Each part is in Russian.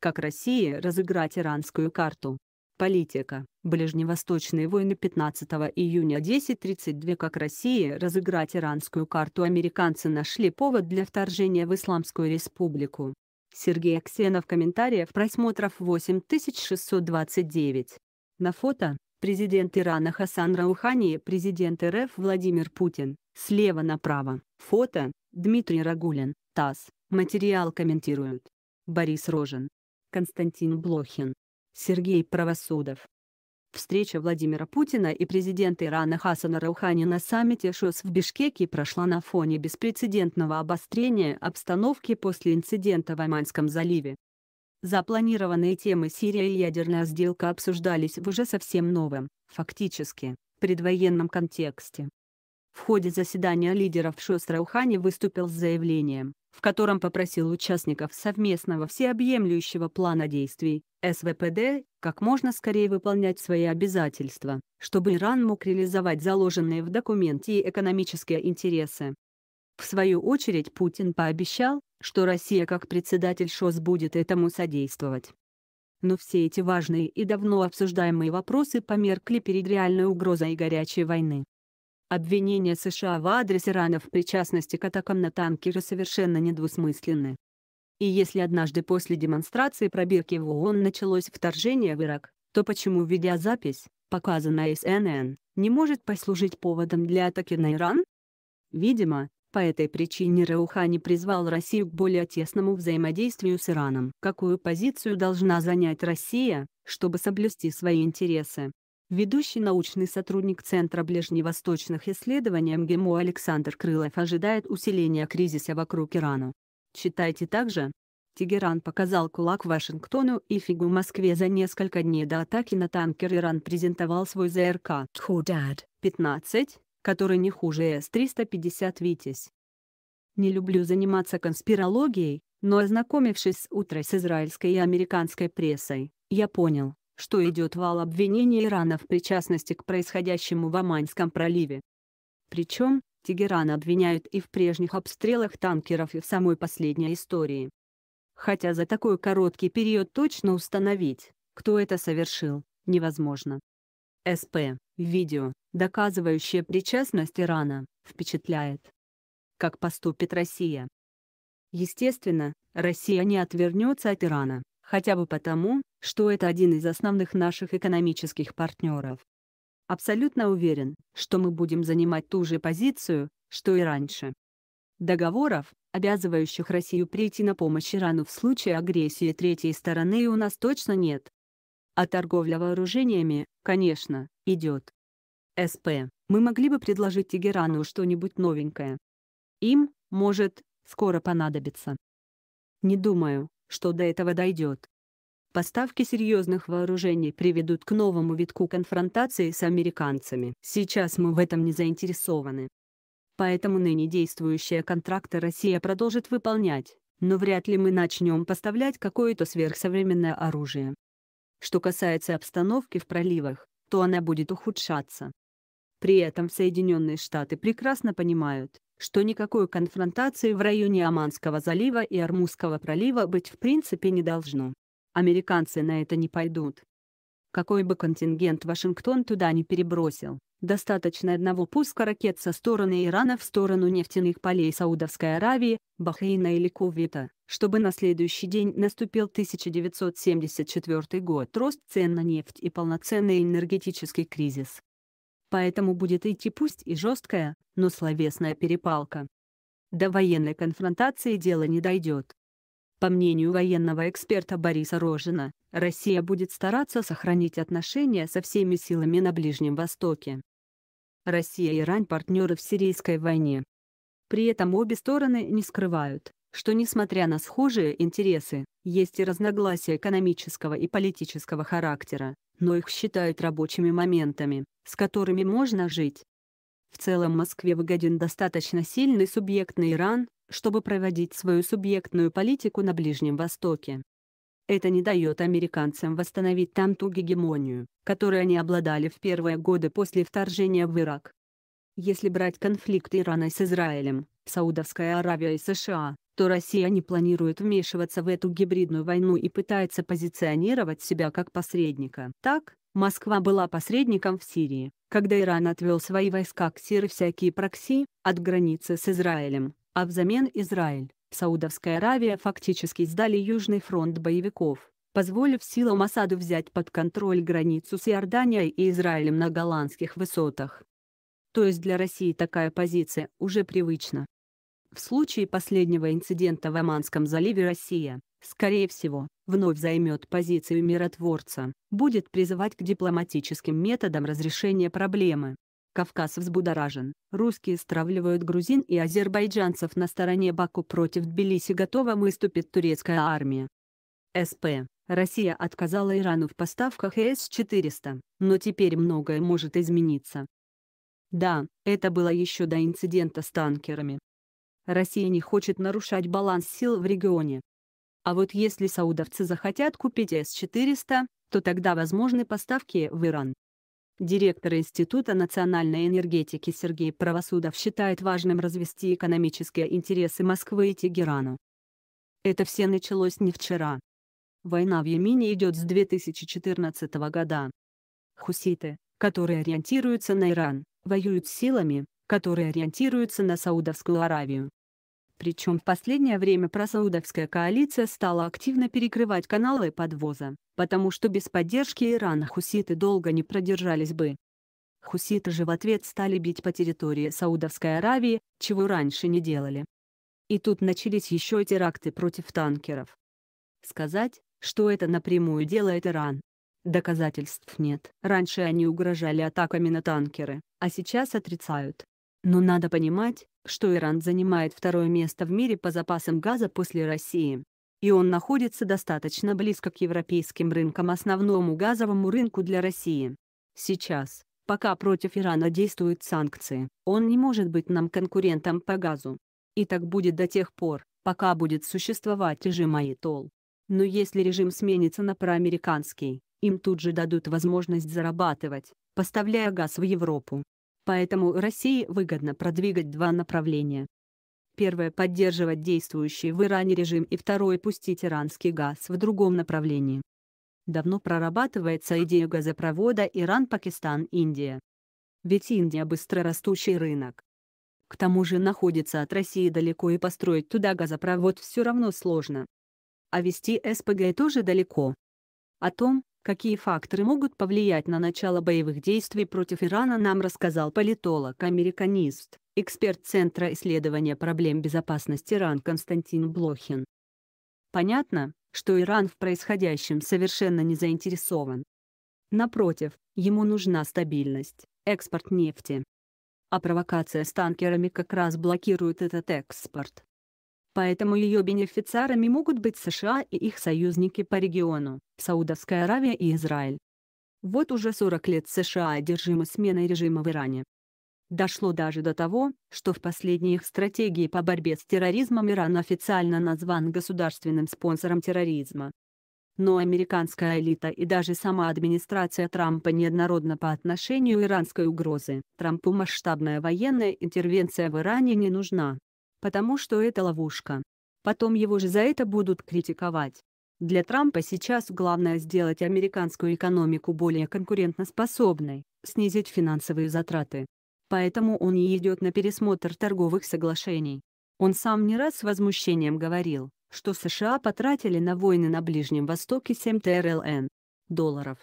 Как Россия разыграть иранскую карту? Политика. Ближневосточные войны 15 июня 10.32 Как Россия разыграть иранскую карту Американцы нашли повод для вторжения в Исламскую республику. Сергей Аксенов комментариев просмотров 8629. На фото – президент Ирана Хасан Раухани и президент РФ Владимир Путин, слева направо. Фото – Дмитрий Рагулин, ТАСС. Материал комментируют. Борис Рожин, Константин Блохин, Сергей Правосудов. Встреча Владимира Путина и президента Ирана Хасана Раухани на саммите ШОС в Бишкеке прошла на фоне беспрецедентного обострения обстановки после инцидента в Оманском заливе. Запланированные темы Сирия и ядерная сделка обсуждались в уже совсем новом, фактически, предвоенном контексте. В ходе заседания лидеров ШОС Раухани выступил с заявлением, в котором попросил участников совместного всеобъемлющего плана действий СВПД как можно скорее выполнять свои обязательства, чтобы Иран мог реализовать заложенные в документе экономические интересы. В свою очередь Путин пообещал, что Россия как председатель ШОС будет этому содействовать. Но все эти важные и давно обсуждаемые вопросы померкли перед реальной угрозой горячей войны, Обвинения США в адрес Ирана в причастности к атакам на танки же совершенно недвусмысленны. И если однажды после демонстрации пробирки в ООН началось вторжение в Ирак, то почему видеозапись, показанная СНН, не может послужить поводом для атаки на Иран? Видимо, по этой причине Раухани призвал Россию к более тесному взаимодействию с Ираном. Какую позицию должна занять Россия, чтобы соблюсти свои интересы? Ведущий научный сотрудник Центра ближневосточных исследований МГИМО Александр Крылов ожидает усиления кризиса вокруг Ирана. Читайте также. Тегеран показал кулак Вашингтону и фигу Москве за несколько дней до атаки на танкер Иран презентовал свой ЗРК «Худад-15», который не хуже С-350 «Витязь». Не люблю заниматься конспирологией, но ознакомившись с утро с израильской и американской прессой, я понял, что идет вал обвинений Ирана в причастности к происходящему в Оманском проливе. Причем, Тегеран обвиняют и в прежних обстрелах танкеров и в самой последней истории. Хотя за такой короткий период точно установить, кто это совершил, невозможно. СП, видео, доказывающее причастность Ирана, впечатляет. Как поступит Россия? Естественно, Россия не отвернется от Ирана, хотя бы потому, что это один из основных наших экономических партнеров. Абсолютно уверен, что мы будем занимать ту же позицию, что и раньше. Договоров, обязывающих Россию прийти на помощь Ирану в случае агрессии третьей стороны, у нас точно нет. А торговля вооружениями, конечно, идет. СП, мы могли бы предложить Тегерану что-нибудь новенькое. Им, может, скоро понадобится. Не думаю, что до этого дойдет. Поставки серьезных вооружений приведут к новому витку конфронтации с американцами. Сейчас мы в этом не заинтересованы. Поэтому ныне действующие контракты Россия продолжит выполнять, но вряд ли мы начнем поставлять какое-то сверхсовременное оружие. Что касается обстановки в проливах, то она будет ухудшаться. При этом Соединенные Штаты прекрасно понимают, что никакой конфронтации в районе Оманского залива и Армузского пролива быть в принципе не должно. Американцы на это не пойдут. Какой бы контингент Вашингтон туда не перебросил, достаточно одного пуска ракет со стороны Ирана в сторону нефтяных полей Саудовской Аравии, Бахрейна или Кувейта, чтобы на следующий день наступил 1974 год рост цен на нефть и полноценный энергетический кризис. Поэтому будет идти пусть и жесткая, но словесная перепалка. До военной конфронтации дело не дойдет. По мнению военного эксперта Бориса Рожина, Россия будет стараться сохранить отношения со всеми силами на Ближнем Востоке. Россия и Иран – партнеры в сирийской войне. При этом обе стороны не скрывают, что несмотря на схожие интересы, есть и разногласия экономического и политического характера, но их считают рабочими моментами, с которыми можно жить. В целом Москве выгоден достаточно сильный субъектный Иран, чтобы проводить свою субъектную политику на Ближнем Востоке. Это не дает американцам восстановить там ту гегемонию, которой они обладали в первые годы после вторжения в Ирак. Если брать конфликт Ирана с Израилем, Саудовская Аравия и США, то Россия не планирует вмешиваться в эту гибридную войну и пытается позиционировать себя как посредника. Так, Москва была посредником в Сирии, когда Иран отвел свои войска к Сирии всякие прокси, от границы с Израилем, а взамен Израиль, Саудовская Аравия фактически сдали Южный фронт боевиков, позволив силам Асаду взять под контроль границу с Иорданией и Израилем на голландских высотах. То есть для России такая позиция уже привычна, в случае последнего инцидента в Оманском заливе Россия, скорее всего, вновь займет позицию миротворца, будет призывать к дипломатическим методам разрешения проблемы. Кавказ взбудоражен, русские стравливают грузин и азербайджанцев на стороне Баку против Тбилиси готова выступит турецкая армия. СП. Россия отказала Ирану в поставках С-400, но теперь многое может измениться. Да, это было еще до инцидента с танкерами, Россия не хочет нарушать баланс сил в регионе. А вот если саудовцы захотят купить С-400, то тогда возможны поставки в Иран. Директор Института национальной энергетики Сергей Правосудов считает важным развести экономические интересы Москвы и Тегерану. Это все началось не вчера. Война в Йемене идет с 2014 года. Хуситы, которые ориентируются на Иран, воюют силами, которые ориентируются на Саудовскую Аравию. Причем в последнее время просаудовская коалиция стала активно перекрывать каналы подвоза, потому что без поддержки Ирана хуситы долго не продержались бы. Хуситы же в ответ стали бить по территории Саудовской Аравии, чего раньше не делали. И тут начались еще теракты против танкеров. Сказать, что это напрямую делает Иран, Доказательств нет. Раньше они угрожали атаками на танкеры, а сейчас отрицают. Но надо понимать, что Иран занимает второе место в мире по запасам газа после России. И он находится достаточно близко к европейским рынкам основному газовому рынку для России. Сейчас, пока против Ирана действуют санкции, он не может быть нам конкурентом по газу. И так будет до тех пор, пока будет существовать режим Айтол. Но если режим сменится на проамериканский, им тут же дадут возможность зарабатывать, поставляя газ в Европу, Поэтому России выгодно продвигать два направления. Первое – поддерживать действующий в Иране режим и второе – пустить иранский газ в другом направлении. Давно прорабатывается идея газопровода Иран-Пакистан-Индия. Ведь Индия – быстрорастущий рынок. К тому же находится от России далеко и построить туда газопровод все равно сложно. А вести СПГ тоже далеко. О том, Какие факторы могут повлиять на начало боевых действий против Ирана, нам рассказал политолог-американист, эксперт Центра исследования проблем безопасности Иран Константин Блохин. Понятно, что Иран в происходящем совершенно не заинтересован. Напротив, ему нужна стабильность, экспорт нефти. А провокация с танкерами как раз блокирует этот экспорт поэтому ее бенефициарами могут быть США и их союзники по региону, Саудовская Аравия и Израиль. Вот уже 40 лет США одержимы сменой режима в Иране. Дошло даже до того, что в последней их стратегии по борьбе с терроризмом Иран официально назван государственным спонсором терроризма. Но американская элита и даже сама администрация Трампа неоднородна по отношению иранской угрозы. Трампу масштабная военная интервенция в Иране не нужна потому что это ловушка. Потом его же за это будут критиковать. Для Трампа сейчас главное сделать американскую экономику более конкурентоспособной, снизить финансовые затраты. Поэтому он и идет на пересмотр торговых соглашений. Он сам не раз с возмущением говорил, что США потратили на войны на Ближнем Востоке 7 ТРЛН долларов.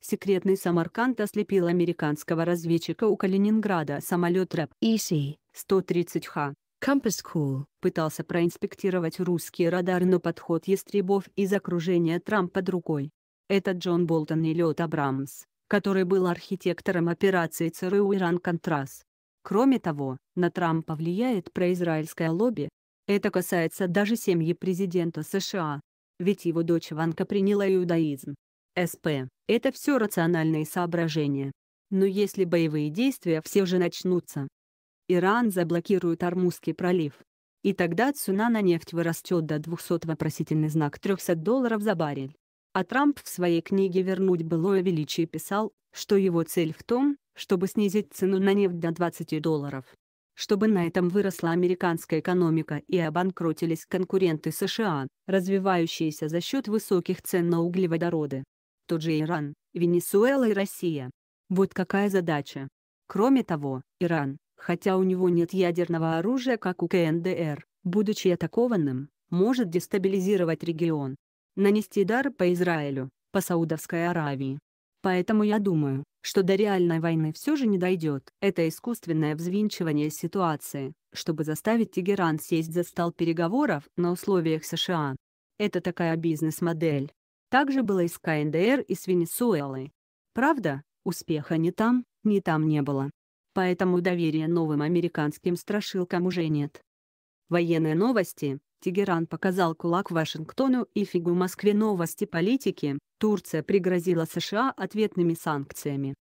Секретный Самарканд ослепил американского разведчика у Калининграда самолет РЭП-ИСИ-130Х, Compass Cool пытался проинспектировать русский радар, но подход ястребов из окружения Трампа другой. Это Джон Болтон и Лед Абрамс, который был архитектором операции ЦРУ «Иран-Контрас». Кроме того, на Трампа влияет произраильское лобби. Это касается даже семьи президента США. Ведь его дочь Ванка приняла иудаизм. СП – это все рациональные соображения. Но если боевые действия все же начнутся, Иран заблокирует Армузский пролив. И тогда цена на нефть вырастет до 200 вопросительный знак 300 долларов за баррель. А Трамп в своей книге «Вернуть былое величие» писал, что его цель в том, чтобы снизить цену на нефть до 20 долларов. Чтобы на этом выросла американская экономика и обанкротились конкуренты США, развивающиеся за счет высоких цен на углеводороды. Тот же Иран, Венесуэла и Россия. Вот какая задача. Кроме того, Иран, Хотя у него нет ядерного оружия, как у КНДР, будучи атакованным, может дестабилизировать регион. Нанести удар по Израилю, по Саудовской Аравии. Поэтому я думаю, что до реальной войны все же не дойдет. Это искусственное взвинчивание ситуации, чтобы заставить Тегеран сесть за стол переговоров на условиях США. Это такая бизнес-модель. Также было и с КНДР и с Венесуэлой. Правда, успеха ни там, ни там не было поэтому доверия новым американским страшилкам уже нет. Военные новости. Тегеран показал кулак Вашингтону и фигу Москве новости политики. Турция пригрозила США ответными санкциями.